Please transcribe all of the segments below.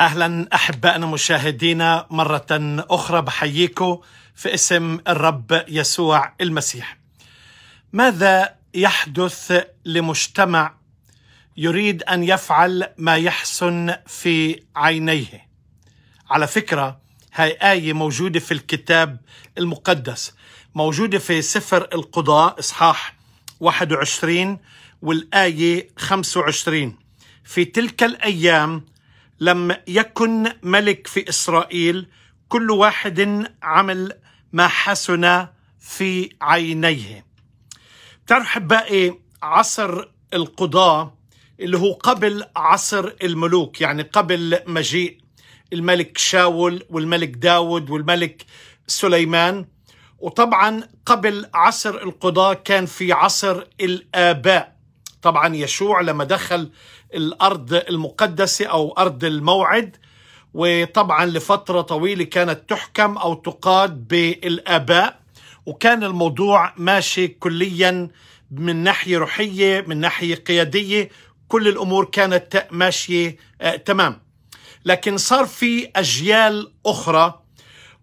اهلا احبائنا مشاهدينا مره اخرى بحييكم في اسم الرب يسوع المسيح. ماذا يحدث لمجتمع يريد ان يفعل ما يحسن في عينيه؟ على فكره هاي آية موجودة في الكتاب المقدس موجودة في سفر القضاء إصحاح 21 والآية 25 في تلك الأيام لم يكن ملك في اسرائيل كل واحد عمل ما حسن في عينيه بتعرف حبائي إيه عصر القضاة اللي هو قبل عصر الملوك يعني قبل مجيء الملك شاول والملك داود والملك سليمان وطبعا قبل عصر القضاة كان في عصر الآباء طبعا يشوع لما دخل الأرض المقدسة أو أرض الموعد وطبعا لفترة طويلة كانت تحكم أو تقاد بالآباء وكان الموضوع ماشي كليا من ناحية روحية من ناحية قيادية كل الأمور كانت ماشية آه، تمام لكن صار في أجيال أخرى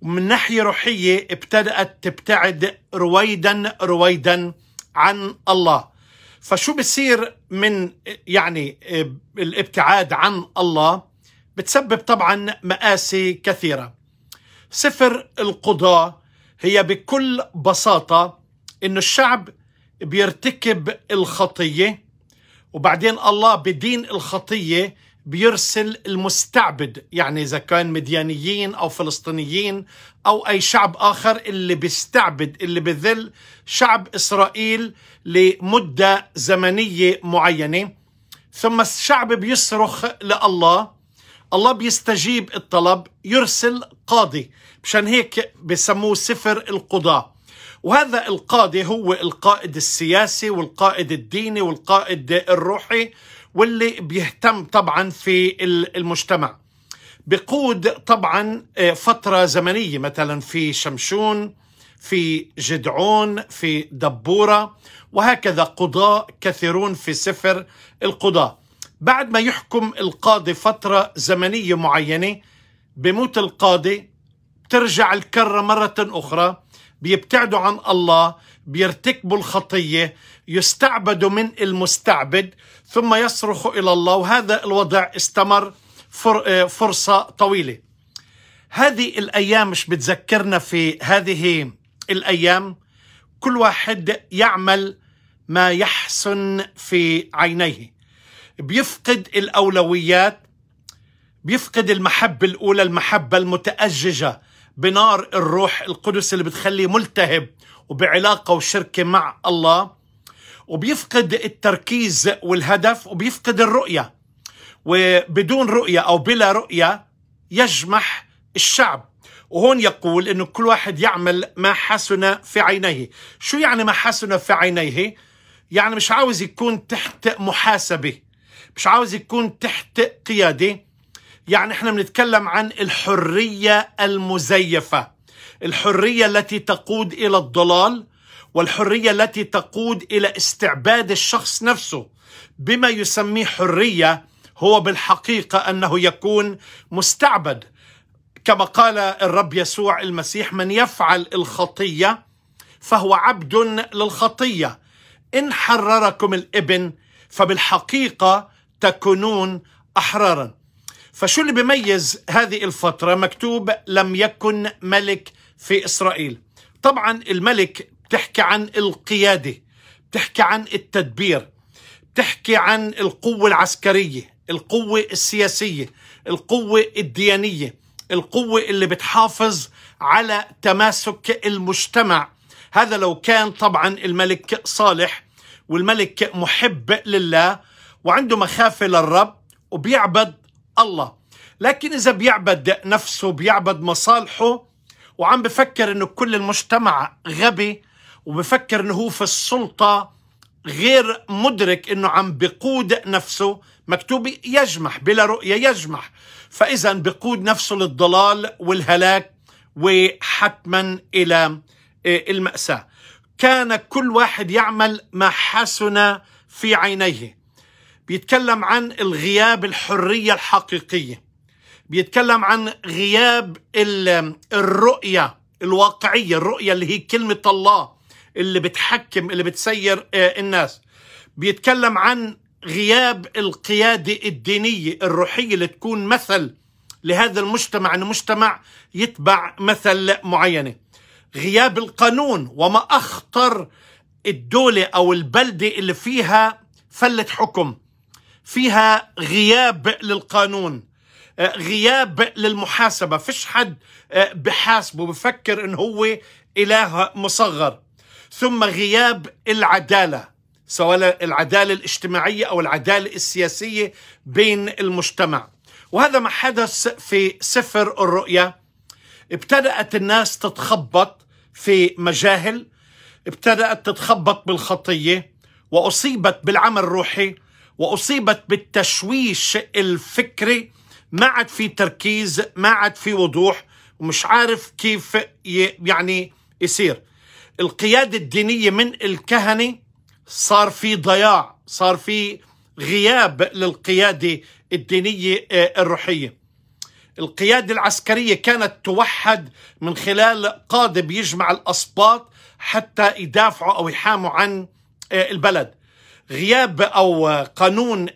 من ناحية روحية ابتدأت تبتعد رويدا رويدا عن الله فشو بصير من يعني الابتعاد عن الله بتسبب طبعا مآسي كثيرة سفر القضاء هي بكل بساطة إنه الشعب بيرتكب الخطية وبعدين الله بدين الخطية بيرسل المستعبد يعني إذا كان مديانيين أو فلسطينيين أو أي شعب آخر اللي بيستعبد اللي بذل شعب إسرائيل لمدة زمنية معينة ثم الشعب بيصرخ لله الله بيستجيب الطلب يرسل قاضي مشان هيك بسموه سفر القضاء وهذا القاضي هو القائد السياسي والقائد الديني والقائد الروحي واللي بيهتم طبعا في المجتمع بقود طبعا آه، فترة زمنية مثلا في شمشون في جدعون في دبورة وهكذا قضاء كثيرون في سفر القضاء بعد ما يحكم القاضي فترة زمنية معينة بموت القاضي ترجع الكرة مرة أخرى بيبتعدوا عن الله بيرتكبوا الخطية يستعبدوا من المستعبد ثم يصرخوا إلى الله وهذا الوضع استمر آه، فرصة طويلة هذه الأيام مش بتذكرنا في هذه الأيام كل واحد يعمل ما يحسن في عينيه بيفقد الأولويات بيفقد المحبة الأولى المحبة المتأججة بنار الروح القدس اللي بتخليه ملتهب وبعلاقة وشركة مع الله وبيفقد التركيز والهدف وبيفقد الرؤية وبدون رؤية أو بلا رؤية يجمح الشعب وهون يقول أنه كل واحد يعمل ما حسن في عينيه شو يعني ما حسن في عينيه؟ يعني مش عاوز يكون تحت محاسبة مش عاوز يكون تحت قيادة يعني احنا بنتكلم عن الحرية المزيفة الحرية التي تقود إلى الضلال والحرية التي تقود إلى استعباد الشخص نفسه بما يسميه حرية هو بالحقيقة أنه يكون مستعبد كما قال الرب يسوع المسيح من يفعل الخطية فهو عبد للخطية إن حرركم الابن فبالحقيقة تكونون أحرارا فشو اللي بيميز هذه الفترة مكتوب لم يكن ملك في إسرائيل طبعا الملك بتحكي عن القيادة بتحكي عن التدبير بتحكي عن القوة العسكرية القوة السياسية القوة الديانية القوة اللي بتحافظ على تماسك المجتمع هذا لو كان طبعا الملك صالح والملك محب لله وعنده مخافة للرب وبيعبد الله لكن إذا بيعبد نفسه بيعبد مصالحه وعم بفكر إنه كل المجتمع غبي وبفكر إنه هو في السلطة غير مدرك إنه عم بقود نفسه مكتوب يجمح بلا رؤية يجمح فإذا بقود نفسه للضلال والهلاك وحتما إلى إيه، المأساة كان كل واحد يعمل ما حسن في عينيه بيتكلم عن الغياب الحرية الحقيقية بيتكلم عن غياب الرؤية الواقعية الرؤية اللي هي كلمة الله اللي بتحكم اللي بتسير آه، الناس بيتكلم عن غياب القيادة الدينية الروحية اللي تكون مثل لهذا المجتمع أن مجتمع يتبع مثل معينة غياب القانون وما أخطر الدولة أو البلدة اللي فيها فلة حكم فيها غياب للقانون آه، غياب للمحاسبة فيش حد آه، بحاسبه بفكر إن هو إله مصغر ثم غياب العدالة سواء العدالة الاجتماعية أو العدالة السياسية بين المجتمع وهذا ما حدث في سفر الرؤيا ابتدأت الناس تتخبط في مجاهل ابتدأت تتخبط بالخطية وأصيبت بالعمل الروحي واصيبت بالتشويش الفكري ما عاد في تركيز ما عاد في وضوح ومش عارف كيف يعني يصير القياده الدينيه من الكهنه صار في ضياع صار في غياب للقياده الدينيه آه، الروحيه القيادة العسكرية كانت توحد من خلال قادة بيجمع الأسباط حتى يدافعوا أو يحاموا عن آه، البلد غياب او قانون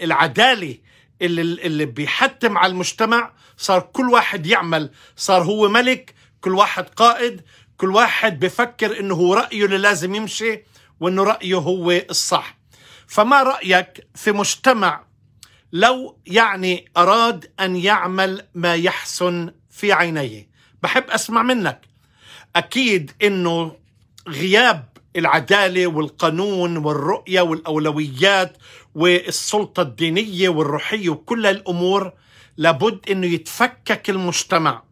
العداله اللي اللي بيحتم على المجتمع صار كل واحد يعمل صار هو ملك كل واحد قائد كل واحد بفكر انه هو رايه اللي لازم يمشي وانه رايه هو الصح فما رايك في مجتمع لو يعني اراد ان يعمل ما يحسن في عينيه بحب اسمع منك اكيد انه غياب العدالة والقانون والرؤية والأولويات والسلطة الدينية والروحية وكل الأمور لابد أنه يتفكك المجتمع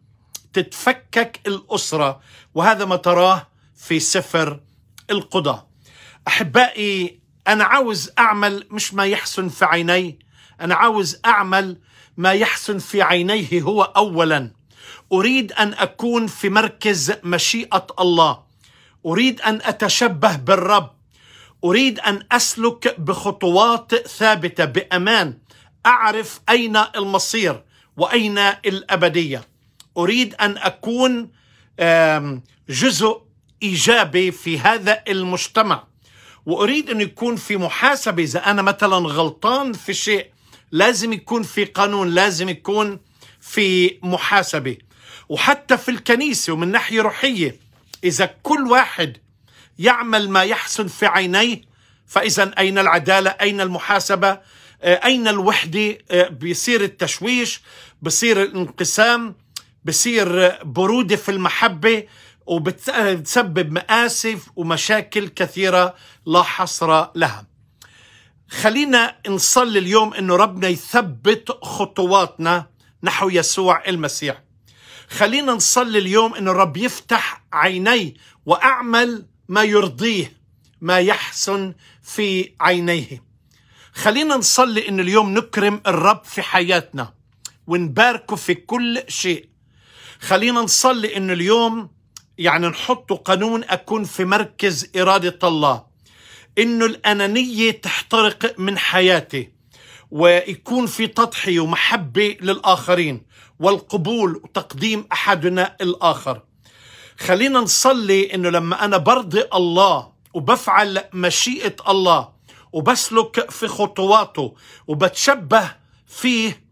تتفكك الأسرة وهذا ما تراه في سفر القضاء أحبائي أنا عاوز أعمل مش ما يحسن في عيني أنا عاوز أعمل ما يحسن في عينيه هو أولا أريد أن أكون في مركز مشيئة الله اريد ان اتشبه بالرب اريد ان اسلك بخطوات ثابته بامان اعرف اين المصير واين الابديه اريد ان اكون جزء ايجابي في هذا المجتمع واريد ان يكون في محاسبه اذا انا مثلا غلطان في شيء لازم يكون في قانون لازم يكون في محاسبه وحتى في الكنيسه ومن ناحيه روحيه إذا كل واحد يعمل ما يحسن في عينيه فإذا أين العدالة أين المحاسبة آه، أين الوحدة آه، بيصير التشويش بصير الانقسام بصير برودة في المحبة وبتسبب مآسف ومشاكل كثيرة لا حصر لها خلينا نصلي اليوم أنه ربنا يثبت خطواتنا نحو يسوع المسيح خلينا نصلي اليوم ان الرب يفتح عيني واعمل ما يرضيه ما يحسن في عينيه خلينا نصلي ان اليوم نكرم الرب في حياتنا ونباركه في كل شيء خلينا نصلي ان اليوم يعني نحط قانون اكون في مركز اراده الله انه الانانيه تحترق من حياتي ويكون في تضحية ومحبة للآخرين والقبول وتقديم أحدنا الآخر خلينا نصلي أنه لما أنا برضي الله وبفعل مشيئة الله وبسلك في خطواته وبتشبه فيه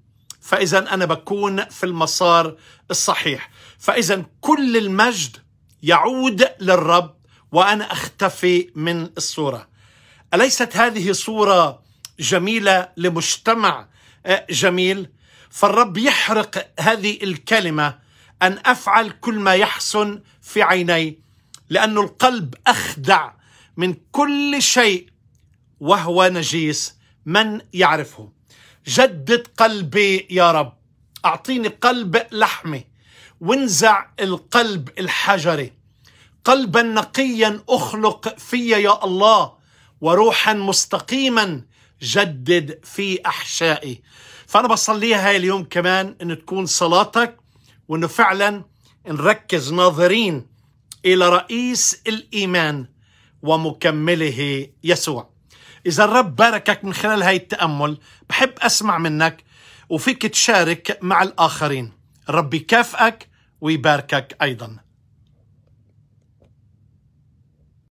فإذا أنا بكون في المسار الصحيح فإذا كل المجد يعود للرب وأنا أختفي من الصورة أليست هذه صورة جميله لمجتمع آه، جميل فالرب يحرق هذه الكلمه ان افعل كل ما يحسن في عيني لأن القلب أخدع من كل شيء وهو نجيس من يعرفه جدد قلبي يا رب أعطيني قلب لحمي وانزع القلب الحجري قلبا نقيا أخلق في يا الله وروحا مستقيما جدد في أحشائي فأنا بصليها هاي اليوم كمان أنه تكون صلاتك وأنه فعلا نركز ناظرين إلى رئيس الإيمان ومكمله يسوع إذا الرب باركك من خلال هاي التأمل بحب أسمع منك وفيك تشارك مع الآخرين الرب يكافئك ويباركك أيضاً